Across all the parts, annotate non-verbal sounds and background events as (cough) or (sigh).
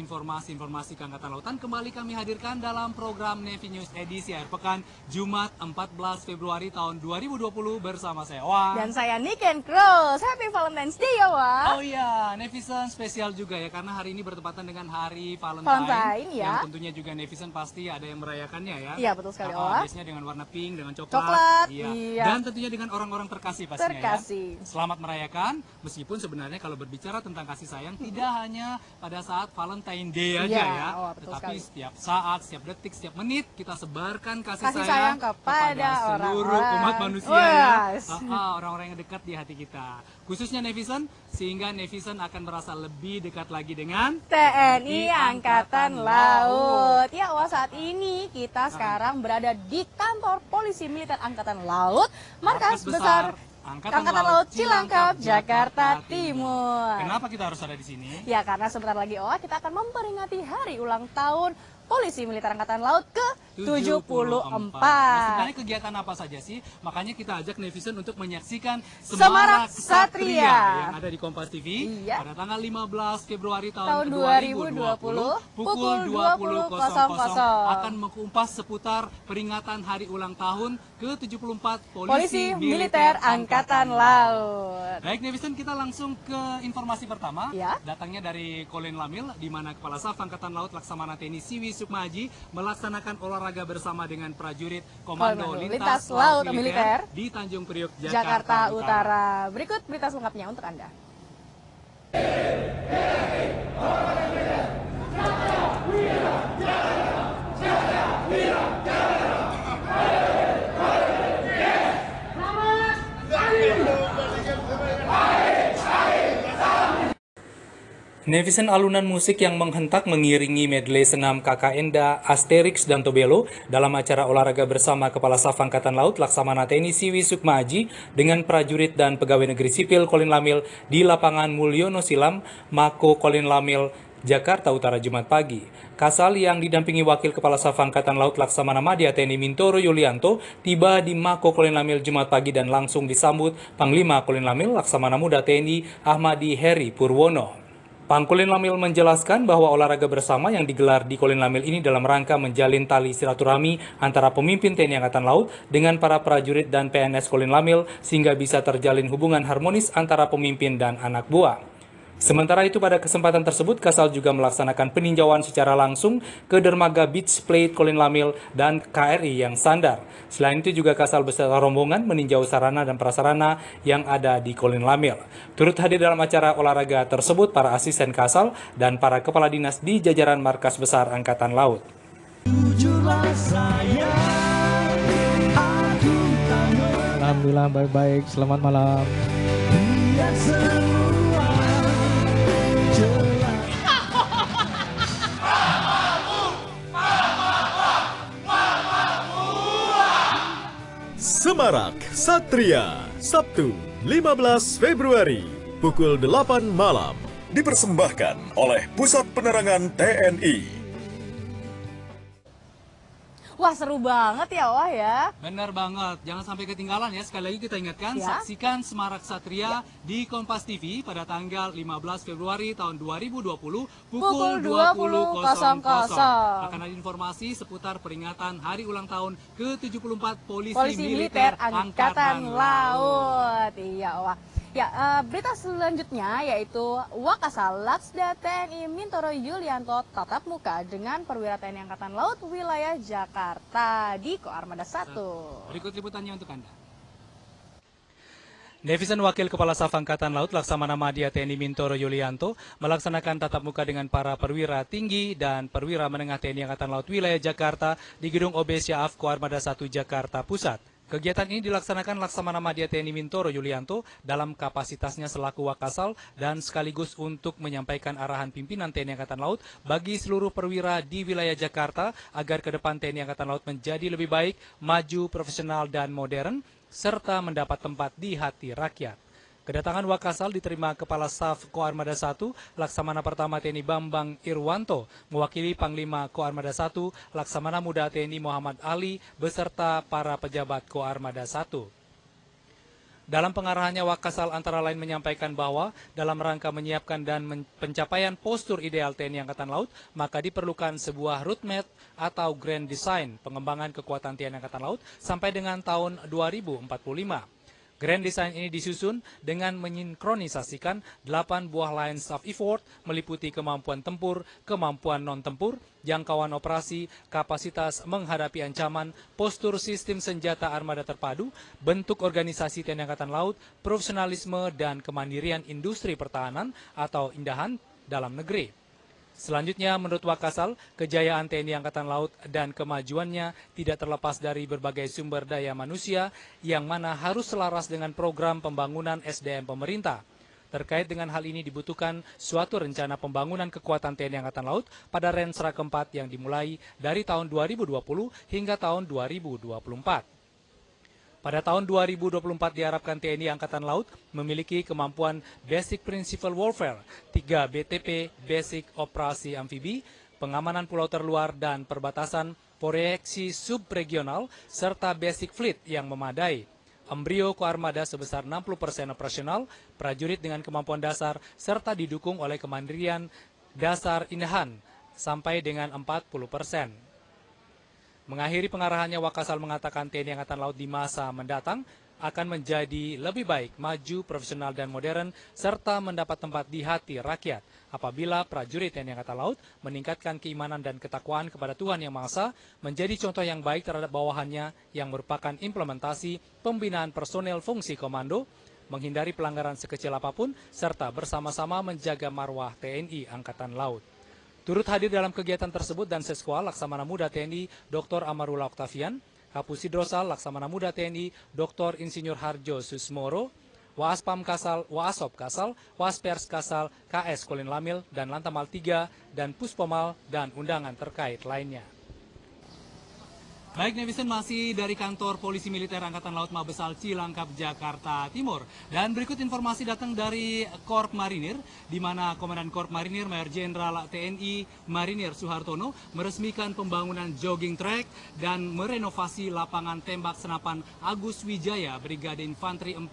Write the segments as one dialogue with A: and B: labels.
A: informasi-informasi Keangkatan Lautan kembali kami hadirkan dalam program Navy News edisi air pekan Jumat 14 Februari tahun 2020 bersama saya Wang. Dan
B: saya Nick and Cross. Happy Valentine's Day ya Wang. Oh iya,
A: Nevison spesial juga ya karena hari ini bertepatan dengan hari Valentine. Valentine ya. Yang tentunya juga Nevison pasti ada yang merayakannya ya. Iya betul sekali nah, Biasanya dengan warna pink, dengan coklat. Coklat. Iya. iya. Dan tentunya dengan orang-orang terkasih pastinya ya. terkasih. ya. Selamat merayakan meskipun sebenarnya kalau berbicara tentang kasih sayang tidak hanya pada saat Valentine ngatain day iya, aja ya, ya. Oh, tetapi sekali. setiap saat, setiap detik, setiap menit kita sebarkan kasih, kasih sayang, sayang kepada, kepada seluruh orang. umat manusia oh, ya, ah, ah, orang-orang yang dekat di hati kita, khususnya Nevison, sehingga Nevison akan merasa lebih dekat lagi dengan TNI Angkatan, Laut. Laut. Ya,
B: wah oh, saat ini kita ah. sekarang berada di kantor Polisi Militer Angkatan Laut, markas, markas besar,
A: besar Angkatan, Angkatan Laut, Laut Cilangkap, Jakarta
B: Timur. Kenapa
A: kita harus ada di sini? Ya
B: karena sebentar lagi oh, kita akan memperingati hari ulang tahun Polisi Militer Angkatan Laut
A: ke-74. Nah, sebenarnya kegiatan apa saja sih? Makanya kita ajak Nevison untuk menyaksikan Semarak, Satria. yang ada di Kompas TV iya. pada tanggal 15 Februari tahun, tahun 2020, 2020 pukul 20.00 20 akan mengumpas seputar peringatan hari ulang tahun ke-74 Polisi, Polisi Militer Angkatan, Laut. Baik Nevison kita langsung ke informasi pertama. Ya. Datangnya dari Colin Lamil di mana Kepala Staf Angkatan Laut Laksamana TNI Siwis Sukma Haji melaksanakan olahraga bersama dengan prajurit Komando Lintas, Lintas Laut Militer di Tanjung Priok, Jakarta, Jakarta Utara. Utara.
B: Berikut berita selengkapnya untuk Anda. Hey, hey,
A: Nevisen alunan musik yang menghentak mengiringi medley senam kakak Enda, Asterix, dan Tobelo dalam acara olahraga bersama Kepala Staf Angkatan Laut Laksamana TNI Siwi Sukma Aji dengan prajurit dan pegawai negeri sipil Kolin Lamil di lapangan Mulyono Silam, Mako Kolin Lamil, Jakarta Utara Jumat pagi. Kasal yang didampingi Wakil Kepala Staf Angkatan Laut Laksamana Madya TNI Mintoro Yulianto tiba di Mako Kolin Lamil Jumat pagi dan langsung disambut Panglima Kolin Lamil Laksamana Muda TNI Ahmadi Heri Purwono. Pangkulin Lamil menjelaskan bahwa olahraga bersama yang digelar di Kolin Lamil ini dalam rangka menjalin tali silaturahmi antara pemimpin TNI Angkatan Laut dengan para prajurit dan PNS Kolin Lamil sehingga bisa terjalin hubungan harmonis antara pemimpin dan anak buah. Sementara itu pada kesempatan tersebut Kasal juga melaksanakan peninjauan secara langsung ke dermaga Beach Plate Colin Lamil dan KRI yang sandar. Selain itu juga Kasal beserta rombongan meninjau sarana dan prasarana yang ada di Colin Lamil. Turut hadir dalam acara olahraga tersebut para asisten Kasal dan para kepala dinas di jajaran Markas Besar Angkatan Laut. Alhamdulillah baik-baik, selamat malam. Semarak Satria Sabtu
B: 15 Februari pukul 8 malam dipersembahkan
A: oleh Pusat Penerangan TNI
B: Wah seru banget ya Wah ya.
A: Benar banget. Jangan sampai ketinggalan ya. Sekali lagi kita ingatkan ya. saksikan Semarak Satria ya. di Kompas TV pada tanggal 15 Februari tahun 2020 pukul, pukul 20.00. 20 Akan ada informasi seputar peringatan hari ulang tahun ke-74 Polisi, Polisi Militer, Militer Angkatan, Angkatan Laut.
B: Laut. Iya Wah. Ya, uh, berita selanjutnya yaitu Wakasal Laksda TNI Mintoro Yulianto tatap muka dengan perwira TNI Angkatan Laut wilayah Jakarta di Koarmada 1. Nah,
A: berikut liputannya untuk Anda. Nevison Wakil Kepala Staf Angkatan Laut Laksamana Madia TNI Mintoro Yulianto melaksanakan tatap muka dengan para perwira tinggi dan perwira menengah TNI Angkatan Laut Wilayah Jakarta di Gedung OB Syaaf Koarmada 1 Jakarta Pusat. Kegiatan ini dilaksanakan Laksamana Madya TNI Mintoro Yulianto dalam kapasitasnya selaku Wakasal dan sekaligus untuk menyampaikan arahan pimpinan TNI Angkatan Laut bagi seluruh perwira di wilayah Jakarta agar ke depan TNI Angkatan Laut menjadi lebih baik, maju, profesional, dan modern, serta mendapat tempat di hati rakyat. Kedatangan Wakasal diterima Kepala Staf Koarmada 1 Laksamana Pertama TNI Bambang Irwanto mewakili Panglima Koarmada 1 Laksamana Muda TNI Muhammad Ali beserta para pejabat Koarmada 1. Dalam pengarahannya Wakasal antara lain menyampaikan bahwa dalam rangka menyiapkan dan pencapaian postur ideal TNI Angkatan Laut, maka diperlukan sebuah roadmap atau grand design pengembangan kekuatan TNI Angkatan Laut sampai dengan tahun 2045. Grand Design ini disusun dengan menyinkronisasikan 8 buah line of effort meliputi kemampuan tempur, kemampuan non-tempur, jangkauan operasi, kapasitas menghadapi ancaman, postur sistem senjata armada terpadu, bentuk organisasi TNI Angkatan Laut, profesionalisme, dan kemandirian industri pertahanan atau indahan dalam negeri. Selanjutnya, menurut Wakasal, kejayaan TNI Angkatan Laut dan kemajuannya tidak terlepas dari berbagai sumber daya manusia yang mana harus selaras dengan program pembangunan SDM pemerintah. Terkait dengan hal ini dibutuhkan suatu rencana pembangunan kekuatan TNI Angkatan Laut pada rensra keempat yang dimulai dari tahun 2020 hingga tahun 2024. Pada tahun 2024 diharapkan TNI Angkatan Laut memiliki kemampuan Basic Principal Warfare, 3 BTP Basic Operasi Amfibi, pengamanan pulau terluar dan perbatasan proyeksi subregional, serta Basic Fleet yang memadai. Embrio Koarmada sebesar 60% operasional, prajurit dengan kemampuan dasar, serta didukung oleh kemandirian dasar inahan sampai dengan 40%. Mengakhiri pengarahannya, Wakasal mengatakan TNI Angkatan Laut di masa mendatang akan menjadi lebih baik, maju, profesional, dan modern, serta mendapat tempat di hati rakyat apabila prajurit TNI Angkatan Laut meningkatkan keimanan dan ketakwaan kepada Tuhan Yang Maha Esa, menjadi contoh yang baik terhadap bawahannya yang merupakan implementasi pembinaan personel fungsi komando, menghindari pelanggaran sekecil apapun, serta bersama-sama menjaga marwah TNI Angkatan Laut. Turut hadir dalam kegiatan tersebut dan Seskwa Laksamana Muda TNI Dr. Amarullah Oktavian, Hapusidrosa Laksamana Muda TNI Dr. Insinyur Harjo Susmoro, Waaspam Kasal, Waasop Kasal, Waspers Kasal, KS Kolin Lamil, dan Lantamal 3, dan Puspomal, dan undangan terkait lainnya. Baik Nevison masih dari kantor Polisi Militer Angkatan Laut Mabesal Cilangkap Jakarta Timur. Dan berikut informasi datang dari Korp Marinir di mana Komandan Korp Marinir Mayor Jenderal TNI Marinir Suhartono meresmikan pembangunan jogging track dan merenovasi lapangan tembak senapan Agus Wijaya Brigade Infanteri 4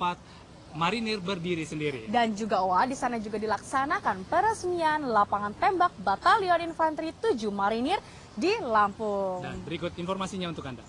A: marinir berdiri sendiri. Dan
B: juga Oa di sana juga dilaksanakan peresmian lapangan tembak Batalion Infanteri 7 Marinir di Lampung. Dan
A: berikut informasinya untuk Anda.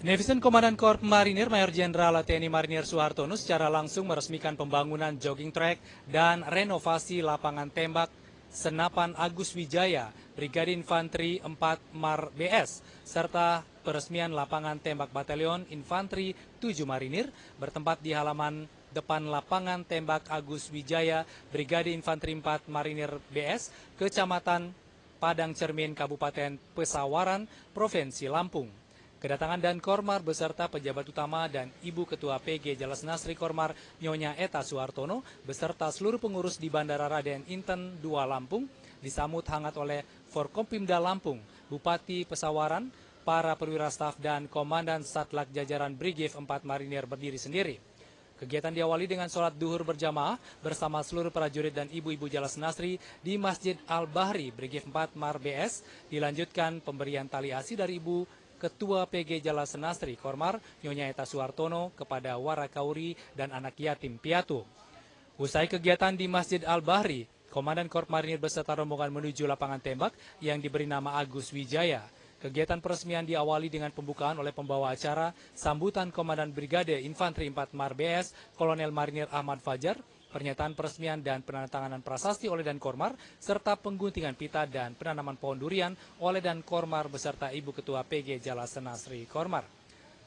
A: Nevisen Komandan Korps Marinir Mayor Jenderal TNI Marinir Soehartono secara langsung meresmikan pembangunan jogging track dan renovasi lapangan tembak Senapan Agus Wijaya, Brigadir Infanteri 4 Mar BS, serta peresmian lapangan tembak Batalion Infanteri 7 Marinir bertempat di halaman depan lapangan tembak Agus Wijaya, Brigade Infanteri 4 Marinir BS, Kecamatan Padang Cermin, Kabupaten Pesawaran, Provinsi Lampung. Kedatangan Dan Kormar beserta pejabat utama dan Ibu Ketua PG Jelas Nasri Kormar, Nyonya Eta Suartono beserta seluruh pengurus di Bandara Raden Inten 2 Lampung, disambut hangat oleh Forkompimda Lampung, Bupati Pesawaran, para perwira staf dan Komandan Satlak Jajaran Brigif 4 Marinir berdiri sendiri. Kegiatan diawali dengan sholat duhur berjamaah bersama seluruh prajurit dan ibu-ibu Jalas Nasri di Masjid Al-Bahri, Brigif 4 Mar BS dilanjutkan pemberian tali asi dari Ibu Ketua PG Jala Senastri Kormar, Nyonya Eta Suartono, kepada Warakauri dan anak yatim piatu. Usai kegiatan di Masjid Al-Bahri, Komandan Korp beserta rombongan menuju lapangan tembak yang diberi nama Agus Wijaya. Kegiatan peresmian diawali dengan pembukaan oleh pembawa acara sambutan Komandan Brigade Infanteri 4 Marbes, Kolonel Marinir Ahmad Fajar, pernyataan peresmian dan penandatanganan prasasti oleh Dan Kormar, serta pengguntingan pita dan penanaman pohon durian oleh Dan Kormar beserta Ibu Ketua PG Jalasena Senasri Kormar.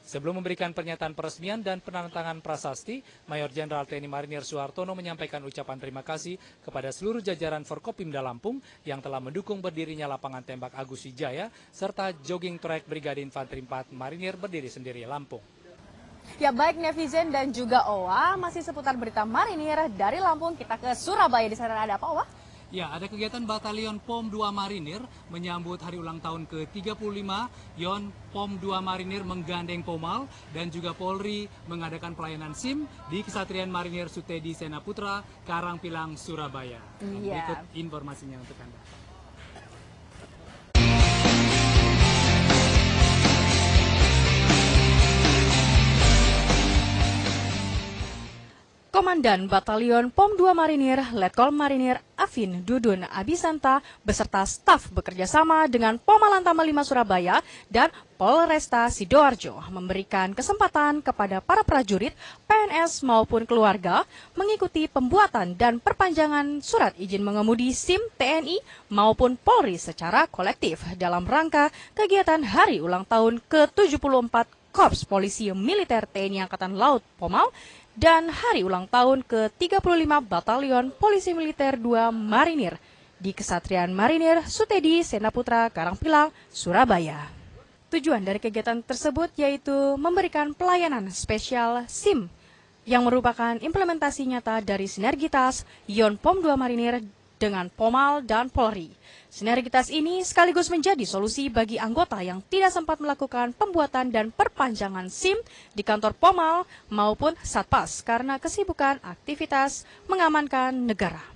A: Sebelum memberikan pernyataan peresmian dan penandatangan prasasti, Mayor Jenderal TNI Marinir Soehartono menyampaikan ucapan terima kasih kepada seluruh jajaran Forkopimda Lampung yang telah mendukung berdirinya lapangan tembak Agus Wijaya serta jogging track Brigadir Infanteri 4 Marinir berdiri sendiri Lampung.
B: Ya baik Nevizen dan juga Owa, masih seputar berita marinir dari Lampung kita ke Surabaya. Di sana ada apa Owa?
A: Ya, ada kegiatan Batalion POM 2 Marinir menyambut hari ulang tahun ke-35. Yon POM 2 Marinir menggandeng Pomal dan juga Polri mengadakan pelayanan SIM di Kesatrian Marinir Sutedi Senaputra, Karangpilang, Surabaya. Ya. Berikut informasinya untuk Anda.
B: Komandan Batalion POM 2 Marinir, Letkol Marinir Afin Dudun Abisanta beserta staf bekerjasama dengan POM Alantama 5 Surabaya dan Polresta Sidoarjo memberikan kesempatan kepada para prajurit, PNS maupun keluarga mengikuti pembuatan dan perpanjangan surat izin mengemudi SIM TNI maupun Polri secara kolektif dalam rangka kegiatan hari ulang tahun ke-74 Korps Polisi Militer TNI Angkatan Laut POMAL dan hari ulang tahun ke-35 Batalion Polisi Militer 2 Marinir di Kesatrian Marinir Sutedi Senaputra Karangpilang, Surabaya. Tujuan dari kegiatan tersebut yaitu memberikan pelayanan spesial SIM yang merupakan implementasi nyata dari sinergitas Yon Pom 2 Marinir dengan POMAL dan Polri. Sinergitas ini sekaligus menjadi solusi bagi anggota yang tidak sempat melakukan pembuatan dan perpanjangan SIM di kantor POMAL maupun Satpas
A: karena kesibukan aktivitas mengamankan negara.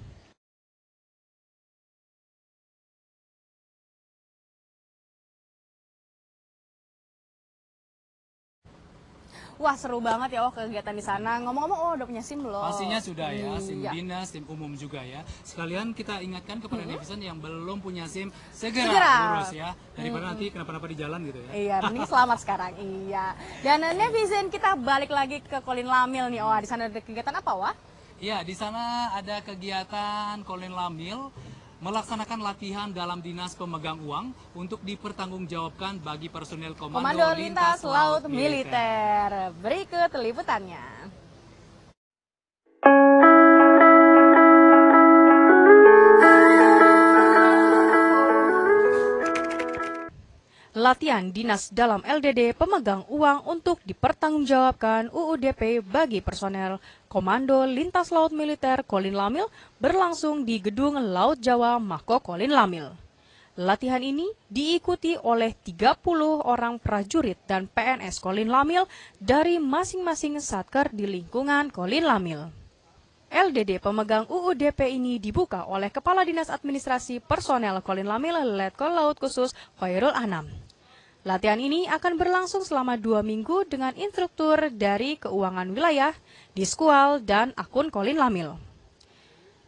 A: Wah seru banget ya wah kegiatan di sana.
B: Ngomong-ngomong, oh udah punya SIM belum? Pastinya sudah ya, iya. SIM iya. dinas,
A: SIM umum juga ya. Sekalian kita ingatkan kepada hmm. netizen yang belum punya SIM segera, segera. urus ya. Daripada hmm. nanti kenapa-napa di jalan gitu ya. Iya, mending (laughs)
B: selamat sekarang. Iya. Dan netizen kita balik lagi ke Kolin Lamil nih. Wah, oh, di sana ada kegiatan apa, Wah?
A: Ya, di sana ada kegiatan Kolin Lamil melaksanakan latihan dalam dinas pemegang uang untuk dipertanggungjawabkan bagi personel Komando, Komando Lintas, Lintas Laut Militer. Militer.
B: Berikut liputannya. latihan dinas dalam LDD pemegang uang untuk dipertanggungjawabkan UUDP bagi personel Komando Lintas Laut Militer Kolin Lamil berlangsung di Gedung Laut Jawa Mako Kolin Lamil. Latihan ini diikuti oleh 30 orang prajurit dan PNS Kolin Lamil dari masing-masing satker di lingkungan Kolin Lamil. LDD pemegang UUDP ini dibuka oleh Kepala Dinas Administrasi Personel Kolin Lamil Letkol Laut Khusus Khairul Anam. Latihan ini akan berlangsung selama dua minggu dengan instruktur dari keuangan wilayah, diskual, dan akun Kolin Lamil.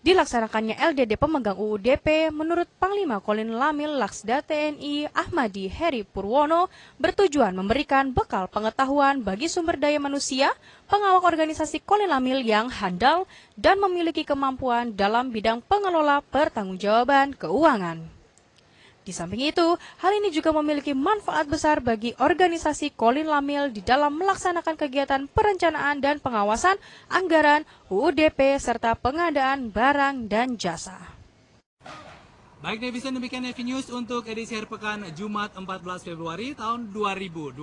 B: Dilaksanakannya LDD pemegang UUDP menurut Panglima Kolin Lamil Laksda TNI Ahmadi Heri Purwono bertujuan memberikan bekal pengetahuan bagi sumber daya manusia, pengawal organisasi Kolin Lamil yang handal dan memiliki kemampuan dalam bidang pengelola pertanggungjawaban keuangan. Di samping itu, hal ini juga memiliki manfaat besar bagi organisasi Kolin Lamil di dalam melaksanakan kegiatan perencanaan dan pengawasan anggaran, UDP serta pengadaan barang dan jasa.
A: Baik Nevision, demikian Nevi News untuk edisi hari pekan Jumat 14 Februari tahun 2020.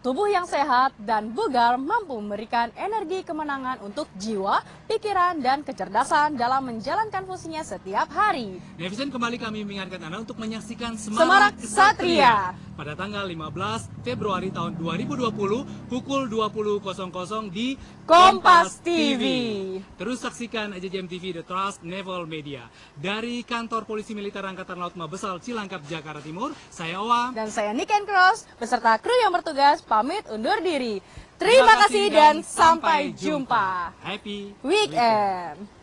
B: Tubuh yang sehat dan bugar mampu memberikan energi kemenangan untuk jiwa, pikiran, dan kecerdasan dalam menjalankan fungsinya setiap hari.
A: Nevision kembali kami mengingatkan Anda untuk menyaksikan Semarak, Semarak Satria. pada tanggal 15 Februari tahun 2020 pukul 20.00 di Kompas TV. TV. Terus saksikan aja TV The Trust Naval Media dari kantor polisi Militer Angkatan Laut Mabesal Cilangkap, Jakarta Timur. Saya Owa.
B: Dan saya Niken Cross, beserta kru yang bertugas pamit undur diri. Terima, Terima kasih dan, sampai jumpa. jumpa. Happy weekend. weekend.